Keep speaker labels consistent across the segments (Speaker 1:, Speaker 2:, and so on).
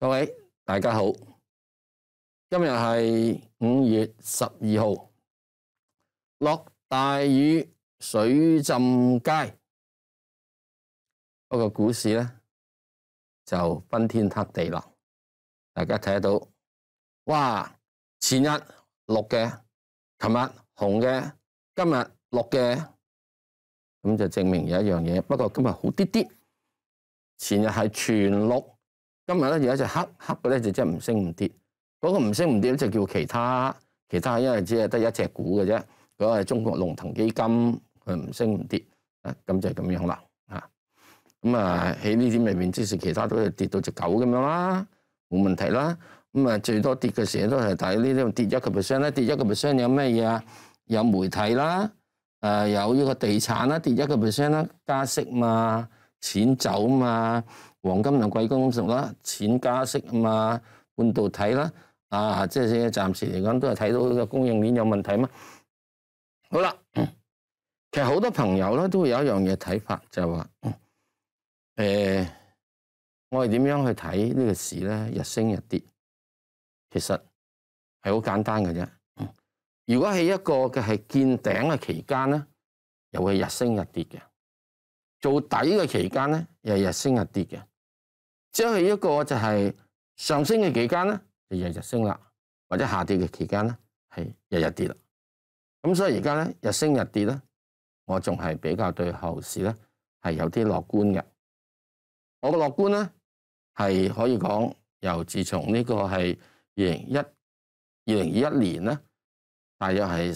Speaker 1: 各位大家好，
Speaker 2: 今日系五月十二号，落大雨，水浸街。不过股市呢，就崩天塌地啦，大家睇到，
Speaker 1: 哇！前日绿嘅，琴日红嘅，今日绿嘅，咁就证明有一样嘢。不过今日好啲啲，前日系全绿。今日咧有一隻黑黑嘅咧就即係唔升唔跌，嗰個唔升唔跌就叫其他其他，因為只係得一隻股嘅啫。嗰個係中國龍騰基金，佢唔升唔跌啊，咁就係咁樣啦嚇。咁啊喺呢啲裏面，即使其他都係跌到只狗咁樣啦，冇問題啦。咁啊最多跌嘅時都係睇呢啲跌一個 percent 啦，跌一個 percent 有咩嘢啊？有媒體啦，誒有呢個地產啦，跌一個 percent 啦，加息嘛，錢走嘛。黃金同貴金屬啦，錢加息啊嘛，半導體啦，啊，即係暫時嚟講都係睇到佢供應鏈有問題嘛。好啦，其實好多朋友咧都會有一樣嘢睇法，就係話，誒，我係點樣去睇呢個市咧？日升日跌，其實係好簡單嘅啫。如果係一個嘅係見頂嘅期間咧，又會日升日跌嘅；做底嘅期間咧，又日升日跌嘅。只系一個就係上升嘅期間咧，就日日升啦；或者下跌嘅期間咧，係日日跌啦。咁所以而家咧，日升日跌咧，我仲係比較對後市咧係有啲樂觀嘅。我嘅樂觀咧係可以講，由自從呢個係二零一二零二一年咧，大約係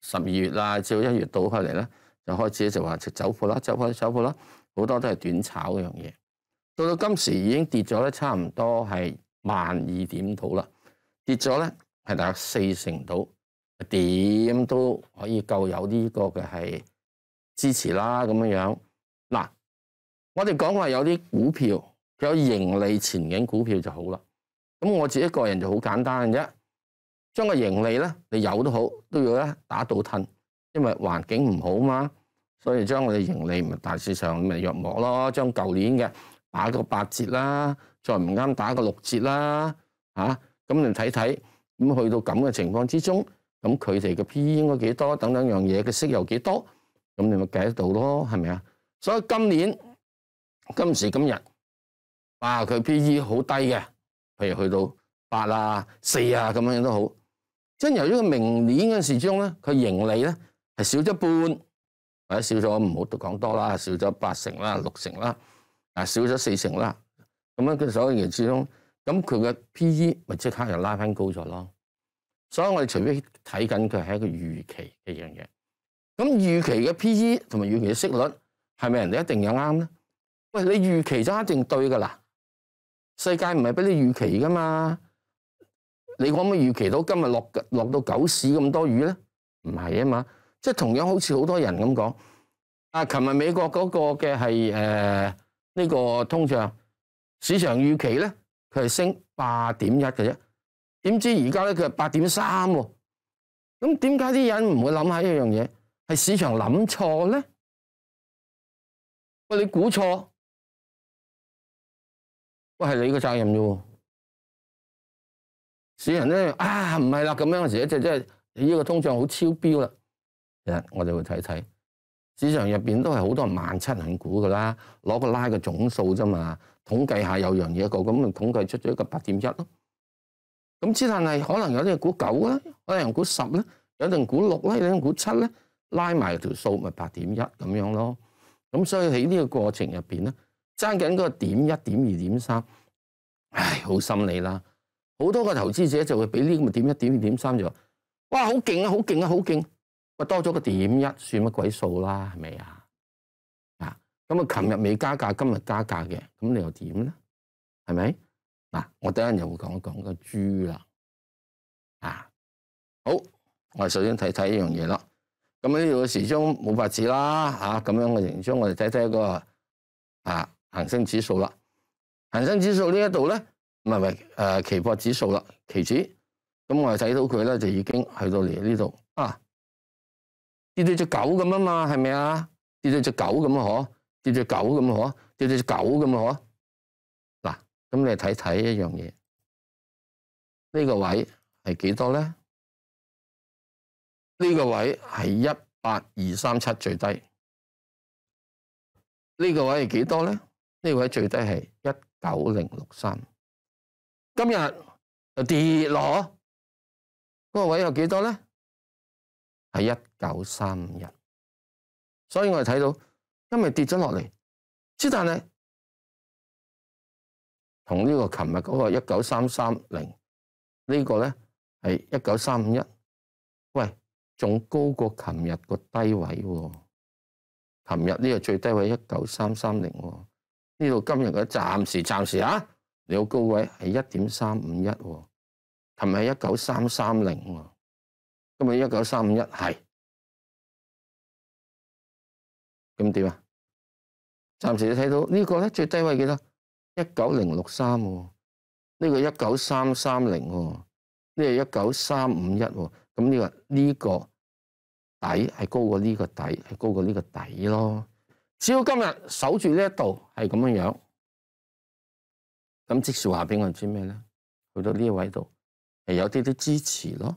Speaker 1: 十二月啦，至到一月倒開嚟咧，就開始就話直走貨啦，走货走貨啦，好多都係短炒嗰樣嘢。到到今時已經跌咗咧，差唔多係萬二點到啦。跌咗咧係大概四成到，點都可以夠有呢個嘅係支持啦咁樣樣。嗱，我哋講話有啲股票有盈利前景，股票就好啦。咁我自己個人就好簡單嘅啫，將個盈利咧，你有都好都要咧打倒吞，因為環境唔好嘛，所以將我哋盈利咪大市上咪弱磨咯，將舊年嘅。打個八折啦，再唔啱打個六折啦，吓咁你睇睇咁去到咁嘅情況之中，咁佢哋嘅 P E 應該幾多？等等樣嘢嘅息又幾多？咁你咪計得到咯，係咪啊？所以今年今時今日啊，佢 P E 好低嘅，譬如去到八啊、四啊咁樣都好。即系由於佢明年嘅时時咧，佢盈利咧係少咗半，或者少咗唔好講多啦，少咗八成啦、六成啦。啊，少咗四成啦，咁佢所以亦之中，咁佢嘅 P/E 咪即刻又拉翻高咗咯。所以我哋除非睇紧佢系一个预期嘅样嘢，咁预期嘅 P/E 同埋预期嘅息率，系咪人哋一定有啱咧？喂，你预期就一定对噶啦？世界唔系俾你预期噶嘛？你可唔可以预期到今日落落到狗屎咁多雨咧？唔系啊嘛，即系同样好似好多人咁讲。啊，琴日美國嗰個嘅係誒。呢個通脹市場預期咧，佢係升八點一嘅啫，點知而家咧佢係八點三喎？咁點解啲人唔會諗下一樣嘢？
Speaker 2: 係市場諗錯咧？喂，你估錯，喂，係你個責任啫喎！
Speaker 1: 市人咧啊，唔係啦，咁樣嗰時，即係即係呢個通脹好超標啦！我哋會睇睇。市场入边都系好多万七零股噶啦，攞个拉嘅总数啫嘛，统计下有样嘢个，咁咪统计出咗一个八点一咯。咁之但系可能有啲股九啦，可能有股十咧，有定股六咧，有定股七咧，拉埋条数咪八点一咁样咯。咁所以喺呢个过程入边咧，争紧个点一点二点三，唉，好心理啦。好多个投资者就会俾呢个点一点二点三就话，哇，好劲啊，好劲啊，好劲！喂，多咗个点一，算乜鬼数啦？系咪啊？啊，咁啊，琴日未加价，今日加价嘅，咁你又点咧？系咪？嗱，我等下又会讲一讲个猪啦。啊，好，我哋首先睇睇一样嘢啦。咁呢度嘅时钟冇法子啦。吓，咁样嘅形况，我哋睇睇一个啊恒生指数啦。恒生指数呢一度咧，唔系唔系诶，期货指数啦，期指。咁我哋睇到佢咧，就已经去到嚟呢度啊。跌到只狗咁啊嘛，系咪啊？跌到只狗咁啊，嗬？跌到狗咁啊，嗬？跌到只狗咁啊，嗬？嗱，咁你睇睇一樣嘢，
Speaker 2: 呢個位係幾多咧？呢個位係一八二三七最低。呢個位係幾多咧？呢個位最低係一九零六三。今日就跌咯，呢嗰個位有幾多咧？系一九三五一，所以我哋睇到，因为跌咗落嚟，之但系同呢个琴日嗰个一九三三零
Speaker 1: 呢个咧系一九三五一，喂，仲高过琴日个低位喎。琴日呢个最低位一九三三零，呢度今日嘅暂时暂时啊，你好高位系一点三五一，琴日一九三三零。今日一九三五一系
Speaker 2: 咁点啊？暂时你睇到呢个咧最
Speaker 1: 低位几多？一九零六三，呢个一九三三零，呢个一九三五一。咁呢个呢个底系高过呢个底，系高过呢个底咯？只要今日守住呢一度系咁样样，咁即使话俾我知咩咧？去到呢位度
Speaker 2: 系有啲啲支持咯。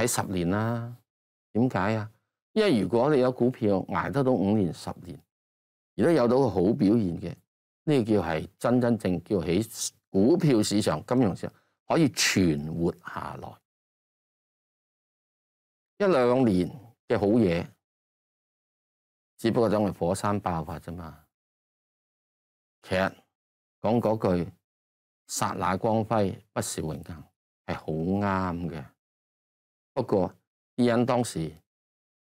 Speaker 1: 睇十年啦，點解啊？因為如果你有股票捱得到五年、十年，而都有到個好表現嘅，呢個叫係真真正叫喺股票市場、金融市场可以存活下來。
Speaker 2: 一兩年嘅好嘢，只不過等佢火山爆發啫嘛。其實講嗰句刹那光輝不是永恒，係好啱嘅。不过啲人当时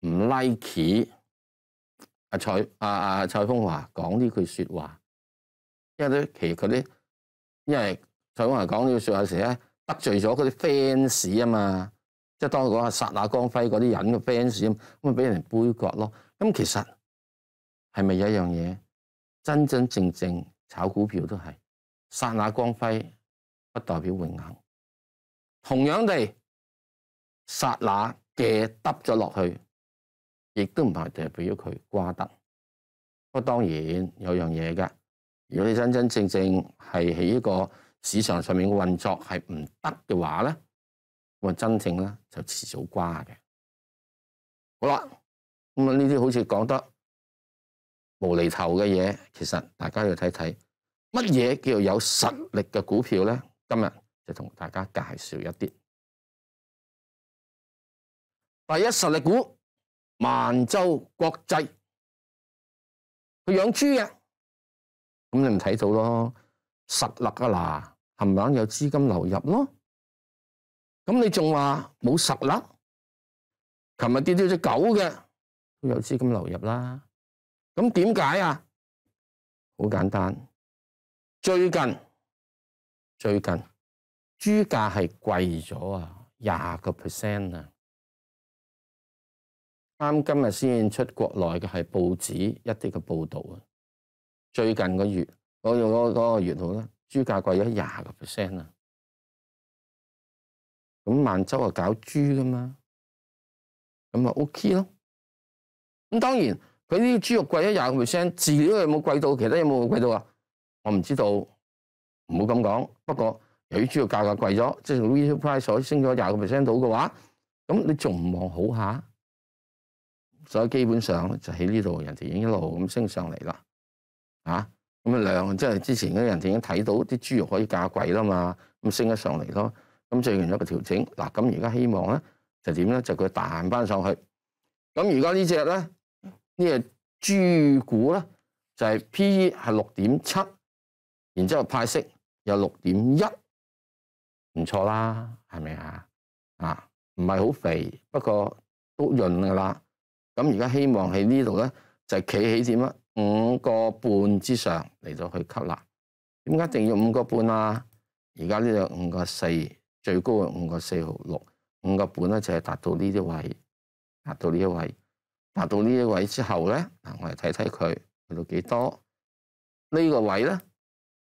Speaker 1: 唔 like 阿蔡阿阿蔡锋华讲呢句说话，因为咧其实啲因为蔡锋华讲呢句说话时咧得罪咗嗰啲 fans 啊嘛，即系当佢讲下刹那光辉嗰啲人嘅 fans 咁，咁咪俾人杯葛咯。咁其实系咪有一样嘢真真正正炒股票都系刹那光辉，不代表永恒。
Speaker 2: 同样地。刹那嘅耷咗落去，
Speaker 1: 亦都唔系代表咗佢瓜得。不過當然有樣嘢嘅，如果你真真正正係喺呢個市場上面嘅運作係唔得嘅話咧，咁啊真正咧就遲早瓜嘅。好啦，咁啊呢啲好似講得無厘頭嘅嘢，其實大家要睇睇乜嘢叫有實力嘅股票咧。今日就同大家
Speaker 2: 介紹一啲。第一实力股万州国际，佢养猪嘅，咁你唔睇到咯？实力噶嗱，琴咪有资金流入咯。咁你仲话冇实力？琴日跌咗只狗嘅，都有资金流入啦。咁点解啊？好简单，最近最近猪价
Speaker 1: 系贵咗啊，廿个 percent 啊！啱今日先出國內嘅係報紙一啲嘅報導啊！最近個月我用嗰個月號啦，豬價貴咗廿個 percent 啊！
Speaker 2: 咁萬州啊搞豬噶嘛，咁咪 OK 咯。
Speaker 1: 咁當然佢呢豬肉貴咗廿個 percent，飼料有冇貴到？其他有冇貴到啊？我唔知道，唔好咁講。不過由於豬肉價格貴咗，即係從 Retail Price 升咗廿個 percent 到嘅話，咁你仲唔望好下？所以基本上就喺呢度，人哋已經一路咁升上嚟啦，啊，咁啊量即係之前嗰啲人已經睇到啲豬肉可以價貴啦嘛，咁升咗上嚟咯，咁做完一個調整，嗱咁而家希望咧就點咧就佢彈翻上去，咁而家呢只咧呢只豬股咧就係 P E 係六點七，然之後派息有六點一，唔錯啦，係咪啊？啊，唔係好肥，不過都潤噶啦。咁而家希望喺呢度咧，就企起點啦，五個半之上嚟到去吸納。點解一定要五個半啊？而家呢度五個四最高嘅五個四毫六，五個半咧就係達到呢啲位，達到呢一位，达到呢一位之後咧，嗱我哋睇睇佢去到幾多？呢個位咧，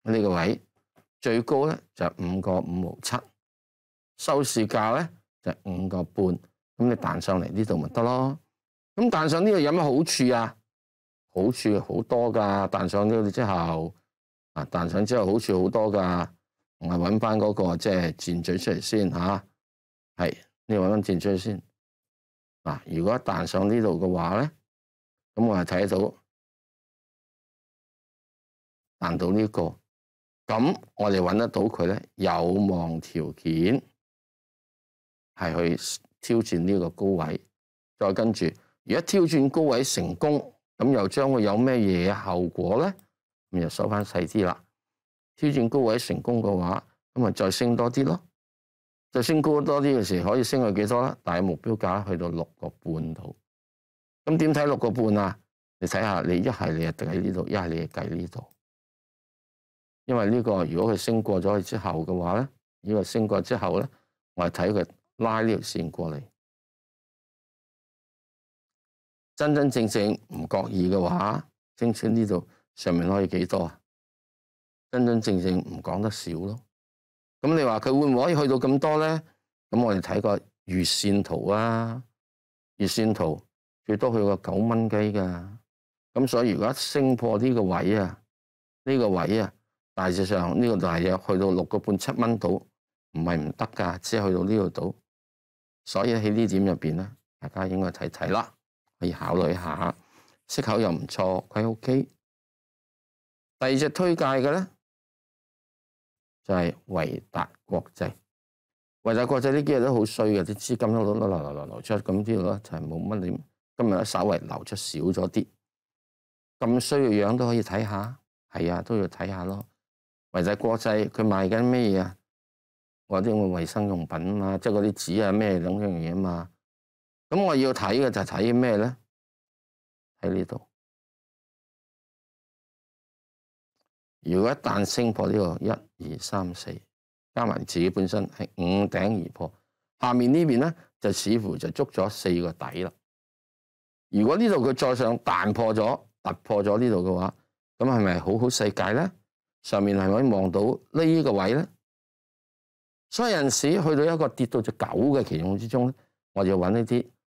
Speaker 1: 呢個位最高咧就五個五毫七，收市價咧就五個半。咁你彈上嚟呢度咪得咯？咁彈上呢度有乜好處啊？好處好多噶，彈上呢之後，啊，彈上之後好處好多噶，我系揾翻嗰個即係箭嘴出嚟先吓，係，你要揾翻箭嘴先啊！如果彈上
Speaker 2: 呢度嘅話咧，咁我係睇到
Speaker 1: 彈到呢個，咁我哋揾得到佢咧，有望條件係去挑戰呢個高位，再跟住。如果挑戰高位成功，咁又將會有咩嘢後果咧？咁又收翻細啲啦。挑戰高位成功嘅話，咁咪再升多啲咯。再升高多啲嘅時，可以升去幾多咧？但係目標價去到六個半度。咁點睇六個半啊？你睇下，你一係你就喺呢度，一係你就計呢度。因為呢個如果佢升過咗去之後嘅話咧，因个升過之
Speaker 2: 後咧，我係睇佢拉呢條線過嚟。
Speaker 1: 真真正正唔覺意嘅話，正清呢度上面可以幾多啊？真真正正唔講得少咯。咁你話佢會唔可以去到咁多咧？咁我哋睇個月線圖啊，月線圖最多去個九蚊雞㗎。咁所以如果升破呢個位啊，呢個位啊，大致上呢個大約去到六個半七蚊到，唔係唔得㗎，只係去到呢個度。所以喺呢點入边咧，大家應該睇睇啦。可以考慮一下，息口又唔錯，佢 O K。第二隻推介嘅咧，就係维達國際。维達國際呢几日都好衰嘅，啲資金都流流流流出，咁啲咯就係冇乜點。今日稍微流出少咗啲，咁衰嘅樣都可以睇下。係啊，都要睇下咯。维達國際佢賣緊咩嘢啊？或啲咁嘅生用品嘛，即係嗰啲紙啊咩咁樣嘢嘛。咁我要睇嘅就係睇咩
Speaker 2: 咧？喺呢度，
Speaker 1: 如果一旦升破呢個一二三四，加埋自己本身係五頂而破，下面呢邊咧就似乎就捉咗四個底啦。如果呢度佢再上彈破咗、突破咗呢度嘅話，咁係咪好好世界咧？上面係咪望到呢個位咧？所以人时去到一個跌到只九嘅其中之中，我要揾呢啲。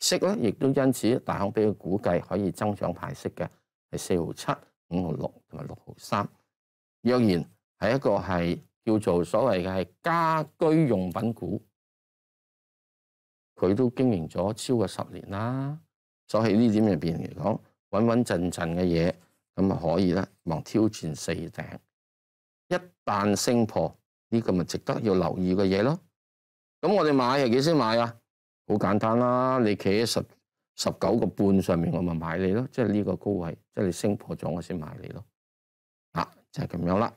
Speaker 1: 息咧，亦都因此大行俾佢估計可以增長派息嘅系四号七、五号六同埋六号三。若然系一个系叫做所谓嘅系家居用品股，佢都经营咗超过十年啦。所以呢点入边嚟讲，稳稳阵阵嘅嘢咁啊可以啦。望挑战四顶，一旦升破呢个咪值得要留意嘅嘢咯。咁我哋买系几时买啊？好简单啦，你企喺十十九个半上面，我咪买你咯，即系呢个高位，即系你升破咗我先买你咯，啊，就系咁样啦。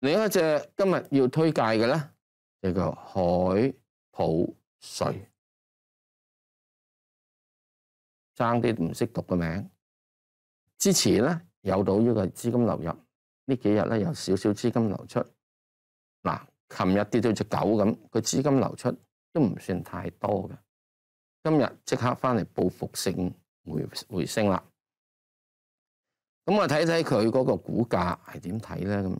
Speaker 2: 另一只今日要推介嘅咧，就叫海普瑞，争啲唔识读
Speaker 1: 嘅名。之前咧有到呢个资金流入，呢几日咧有少少资金流出，嗱。琴日跌到只狗咁，佢資金流出都唔算太多嘅。今日即刻翻嚟報復性回回升啦。咁我睇睇佢嗰個股價係點睇咧？
Speaker 2: 咁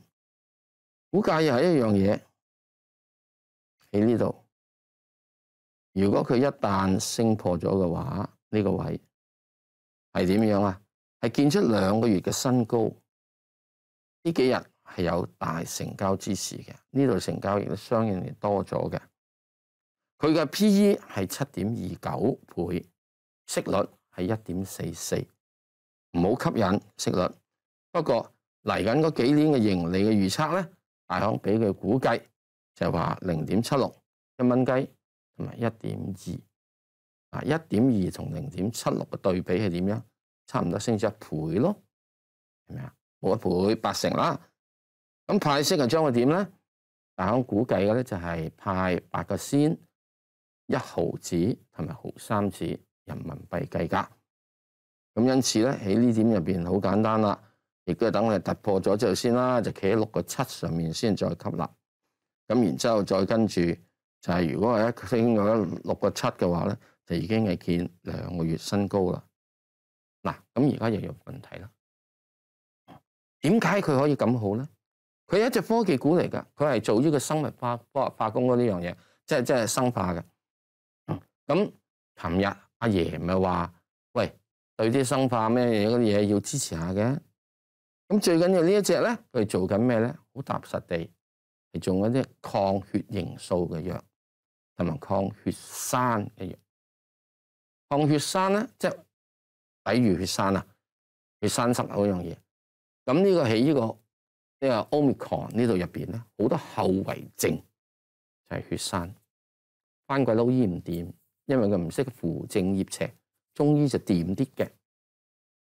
Speaker 2: 股價又係一樣嘢喺呢度。如果佢一旦升破咗嘅話，呢個位
Speaker 1: 係點樣啊？係見出兩個月嘅新高呢幾日？係有大成交之時嘅，呢度成交亦都相應多咗嘅。佢嘅 P/E 係七點二九倍，息率係一點四四，唔好吸引息率。不過嚟緊嗰幾年嘅盈利嘅預測咧，大行俾佢估計就話零點七六一蚊雞同埋一點二。啊，一點二同零點七六嘅對比係點樣？差唔多升咗一倍咯，係咪啊？冇一倍八成啦。咁派息啊，將會點咧？但我估計嘅咧就係派八個仙一毫子同埋毫三子人民幣計價。咁因此咧喺呢點入面好簡單啦，亦都係等我哋突破咗之後先啦，就企喺六個七上面先再吸納。咁然之後再跟住就係，如果係一升咗六個七嘅話咧，就已經係見兩個月新高啦。嗱，咁而家又有問題啦。點解佢可以咁好咧？佢一隻科技股嚟噶，佢係做呢個生物化化化工嗰呢樣嘢，即係即係生化嘅。咁琴日阿爺唔話，喂，對啲生化咩嘢嗰啲嘢要支持下嘅。咁最緊要呢一隻咧，佢做緊咩咧？好踏實地係做嗰啲抗血凝素嘅藥，同埋抗血栓嘅藥。抗血栓咧，即係抵如血栓啊，血栓塞嗰樣嘢。咁呢個係呢個。omicron 呢度入邊咧，好多後遺症就係血栓，翻鬼佬醫唔掂，因為佢唔識扶正葉邪，中醫就掂啲嘅，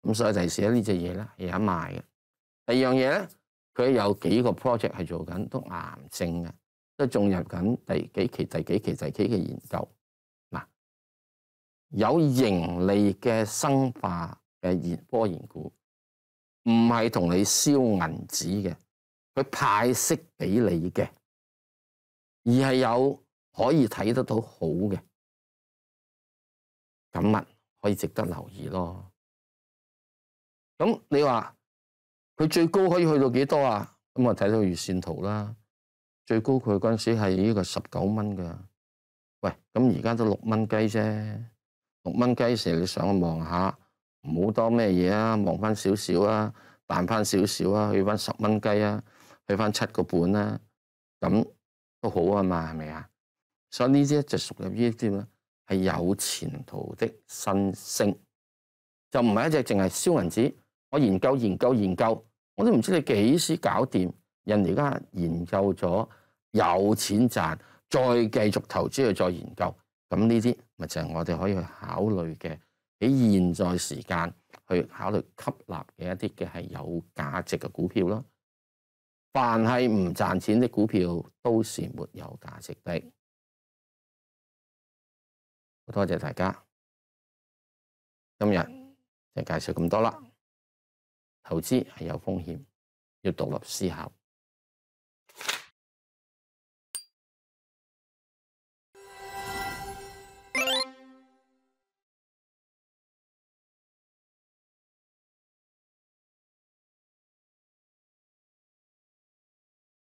Speaker 1: 咁所以就係寫呢只嘢啦，而家賣嘅。第二樣嘢咧，佢有幾個 project 係做緊，都癌症嘅，都進入緊第幾期、第幾期、第幾期嘅研究。嗱，有盈利嘅生化嘅研科研股。唔系同你烧银纸嘅，佢派息俾你嘅，而系有可以睇得
Speaker 2: 到好嘅，咁物可以值得留意咯。
Speaker 1: 咁你话佢最高可以去到几多啊？咁我睇到月线图啦，最高佢嗰阵时系呢个十九蚊噶。喂，咁而家都六蚊鸡啫，六蚊鸡时你上去望下。唔好多咩嘢啊，望翻少少啊，賺翻少少啊，去翻十蚊雞啊，去翻七個半啦，咁都好啊嘛，系咪啊？所以呢啲就屬於呢啲啦，係有前途的新星，就唔係一隻淨係燒銀紙。我研究研究研究，我都唔知你幾時搞掂。人而家研究咗有錢賺，再繼續投資去再研究，咁呢啲咪就係我哋可以去考慮嘅。喺現在時間去考慮吸納嘅一啲嘅係有價值嘅股票咯，凡係唔賺錢的股票都是沒有價值的。
Speaker 2: 多謝大家，今日就介紹咁多啦。投資係有風險，要獨立思考。